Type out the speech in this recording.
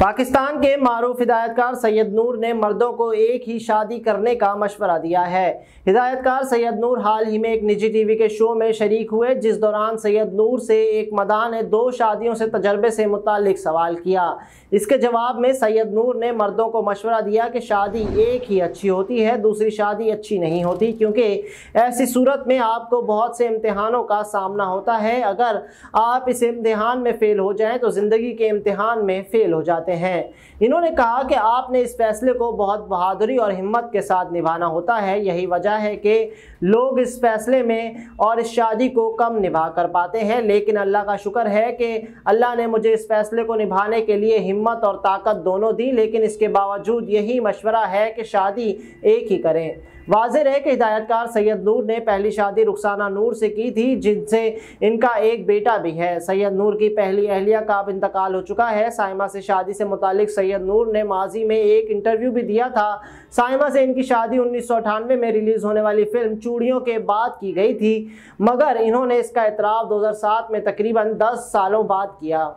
पाकिस्तान के मरूफ हिदायतकार सैयद नूर ने मर्दों को एक ही शादी करने का मशवरा दिया है हिदायतकार सैयद नूर हाल ही में एक निजी टीवी के शो में शरीक हुए जिस दौरान सैयद नूर से एक मदा ने दो शादियों से तजर्बे से मुतक सवाल किया इसके जवाब में सैयद नूर ने मर्दों को मशवरा दिया कि शादी एक ही अच्छी होती है दूसरी शादी अच्छी नहीं होती क्योंकि ऐसी सूरत में आपको बहुत से इम्तहानों का सामना होता है अगर आप इस इम्तहान में फ़ेल हो जाएँ तो ज़िंदगी के इम्तहान में फ़ेल हो जाते जाते हैं इन्होंने कहा कि आपने इस फैसले को बहुत बहादुरी और हिम्मत के साथ निभाना होता है यही वजह है कि लोग इस फैसले में और इस शादी को कम निभा कर पाते हैं लेकिन अल्लाह का शुक्र है कि अल्लाह ने मुझे इस फैसले को निभाने के लिए हिम्मत और ताकत दोनों दी लेकिन इसके बावजूद यही मशवरा है कि शादी एक ही करें वाज रहे कि हिदायतकार सैयद नूर ने पहली शादी रुखसाना नूर से की थी जिनसे इनका एक बेटा भी है सैयद नूर की पहली अहलिया का अब इंतकाल हो चुका है साइमा से शादी से मुतालिक सैयद नूर ने माजी में एक इंटरव्यू भी दिया था साइमा से इनकी शादी उन्नीस में रिलीज़ होने वाली फिल्म चूड़ियों के बाद की गई थी मगर इन्होंने इसका इतराफ़ सात में तकरीबन दस सालों बाद किया